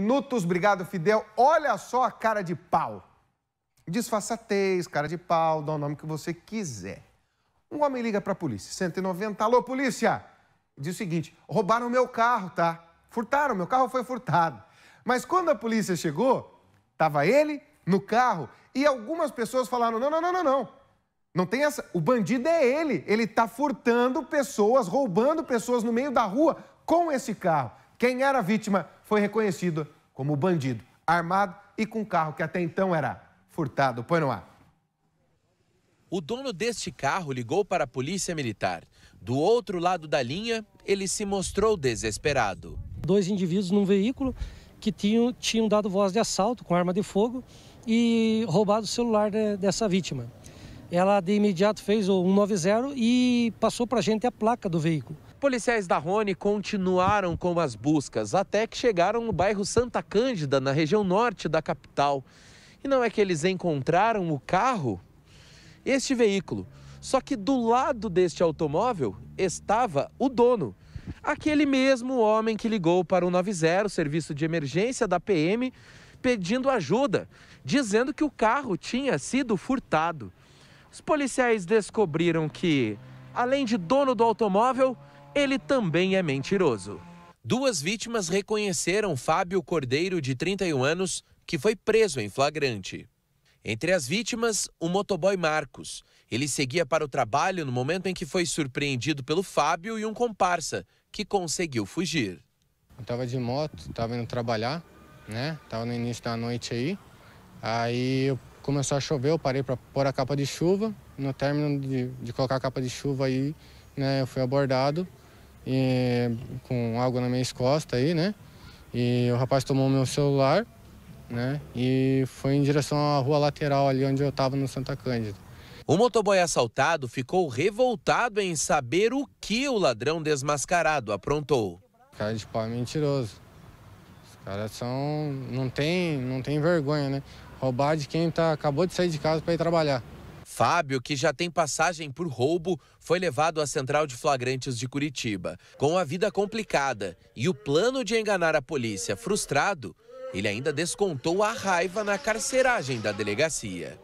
minutos. Obrigado, Fidel. Olha só a cara de pau. Disfarçatez, cara de pau, dá o nome que você quiser. Um homem liga para a polícia. 190, alô, polícia! Diz o seguinte: roubaram meu carro, tá? Furtaram, meu carro foi furtado. Mas quando a polícia chegou, tava ele no carro e algumas pessoas falaram: não, não, não, não, não. Não tem essa. O bandido é ele. Ele tá furtando pessoas, roubando pessoas no meio da rua com esse carro. Quem era vítima foi reconhecido como bandido, armado e com carro que até então era furtado. Põe no ar. O dono deste carro ligou para a polícia militar. Do outro lado da linha, ele se mostrou desesperado. Dois indivíduos num veículo que tinham, tinham dado voz de assalto com arma de fogo e roubado o celular de, dessa vítima. Ela de imediato fez o 190 e passou para a gente a placa do veículo. Policiais da Rony continuaram com as buscas até que chegaram no bairro Santa Cândida, na região norte da capital. E não é que eles encontraram o carro? Este veículo. Só que do lado deste automóvel estava o dono. Aquele mesmo homem que ligou para o 90, serviço de emergência da PM, pedindo ajuda, dizendo que o carro tinha sido furtado. Os policiais descobriram que, além de dono do automóvel, ele também é mentiroso. Duas vítimas reconheceram Fábio Cordeiro, de 31 anos, que foi preso em flagrante. Entre as vítimas, o motoboy Marcos. Ele seguia para o trabalho no momento em que foi surpreendido pelo Fábio e um comparsa, que conseguiu fugir. Eu tava de moto, tava indo trabalhar, né? Tava no início da noite aí. Aí começou a chover, eu parei para pôr a capa de chuva. No término de, de colocar a capa de chuva aí, né, eu fui abordado e, com algo na minha escosta aí, né? E o rapaz tomou meu celular, né? E foi em direção à rua lateral ali onde eu estava no Santa Cândida. O motoboy assaltado ficou revoltado em saber o que o ladrão desmascarado aprontou. Cara de pau é mentiroso. Os caras são. não tem, não tem vergonha, né? Roubar de quem tá, acabou de sair de casa para ir trabalhar. Fábio, que já tem passagem por roubo, foi levado à Central de Flagrantes de Curitiba. Com a vida complicada e o plano de enganar a polícia frustrado, ele ainda descontou a raiva na carceragem da delegacia.